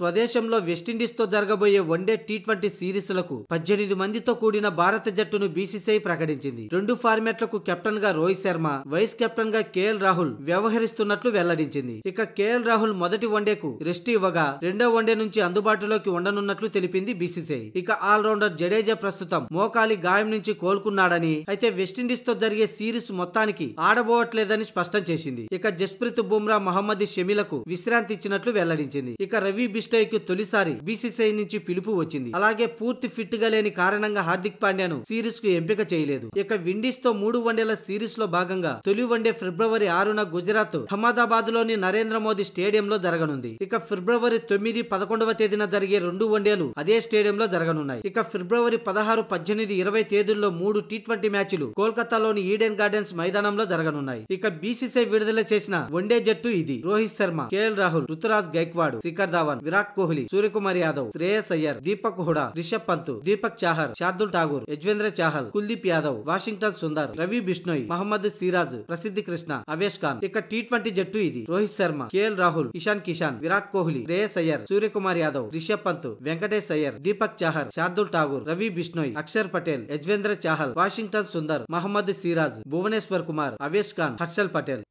స్వదేశంలో వెస్టిండీస్తో జరగబోయే one day T twenty సిరీస్లకు పద్దెనిమిది మందితో కూడిన భారత జట్టును బీసీసీఐ ప్రకటించింది రెండు ఫార్మాట్లకు కెప్టెన్ గా రోహిత్ శర్మ వైస్ కెప్టెన్ గా కేఎల్ రాహుల్ వ్యవహరిస్తున్నట్లు వెల్లడించింది ఇక కేఎల్ రాహుల్ మొదటి వన్డేకు రెస్ట్ ఇవ్వగా రెండో వన్డే నుంచి అందుబాటులోకి ఉండనున్నట్లు తెలిపింది బీసీసీఐ ఇక ఆల్రౌండర్ జడేజా ప్రస్తుతం మోకాలి గాయం నుంచి కోలుకున్నాడని అయితే వెస్టిండీస్ తో జరిగే సిరీస్ మొత్తానికి ఆడబోవట్లేదని స్పష్టం చేసింది ఇక జస్ప్రీత్ బుమ్రా మహమ్మద్ షమీలకు విశ్రాంతి ఇచ్చినట్లు వెల్లడించింది ఇక రవి బిష్ బిష్టాయ్ కు తొలిసారి బీసీసీఐ నుంచి పిలుపు వచ్చింది అలాగే పూర్తి ఫిట్ గా లేని కారణంగా హార్దిక్ పాండ్యాను సిరీస్ కు ఎంపిక చేయలేదు ఇక విండీస్ తో మూడు వన్డేల సిరీస్ లో భాగంగా తొలి వన్డే ఫిబ్రవరి ఆరున గుజరాత్ అహ్మదాబాద్ లోని నరేంద్ర మోదీ స్టేడియంలో జరగనుంది ఇక ఫిబ్రవరి తొమ్మిది పదకొండవ తేదీన జరిగే రెండు వన్డేలు అదే స్టేడియంలో జరగనున్నాయి ఇక ఫిబ్రవరి పదహారు పద్దెనిమిది ఇరవై తేదీల్లో మూడు టీ ట్వంటీ మ్యాచ్లు కోల్కతాలోని ఈడెన్ గార్డెన్స్ మైదానంలో జరగనున్నాయి ఇక బీసీసీఐ విడుదల చేసిన వన్డే జట్టు ఇది రోహిత్ శర్మ కేఎల్ రాహుల్ రుతురాజ్ గైక్వాడ్ శిఖర్ ధావన్ విరాట్ విరాట్ కోహ్లీ సూర్యకుమార్ యాదవ్ శ్రేయస్ అయ్యర్ దీపక్ హుడా రిషబ్ పంత్ దీపక్ చాహర్ శార్దుల్ ఠాగూర్ యజ్వేంద్ర చాహల్ కుల్దీప్ యాదవ్ వాషింగ్టన్ సుందర్ రవి బిష్ణోయ్ మహమ్మద్ సిరాజ్ ప్రసిద్ధి కృష్ణ అవేష్ ఖాన్ ఇక టీ ట్వంటీ జట్టు ఇది రోహిత్ శర్మ కేఎల్ రాహుల్ ఇషాన్ కిషాన్ విరాట్ కోహ్లీ శ్రేయస్ అయ్యర్ సూర్యకుమార్ యాదవ్ రిషబ్ పంత్ వెంకటేష్ అయ్యర్ దీపక్ చాహర్ శార్దుల్ ఠాగూర్ రవి బిష్ణోయ్ అక్షర్ పటేల్ యజ్వేంద్ర చాహల్ వాషింగ్టన్ సుందర్ మహమ్మద్ సిరాజ్ భువనేశ్వర్ కుమార్ అవేష్ ఖాన్ హర్షల్ పటేల్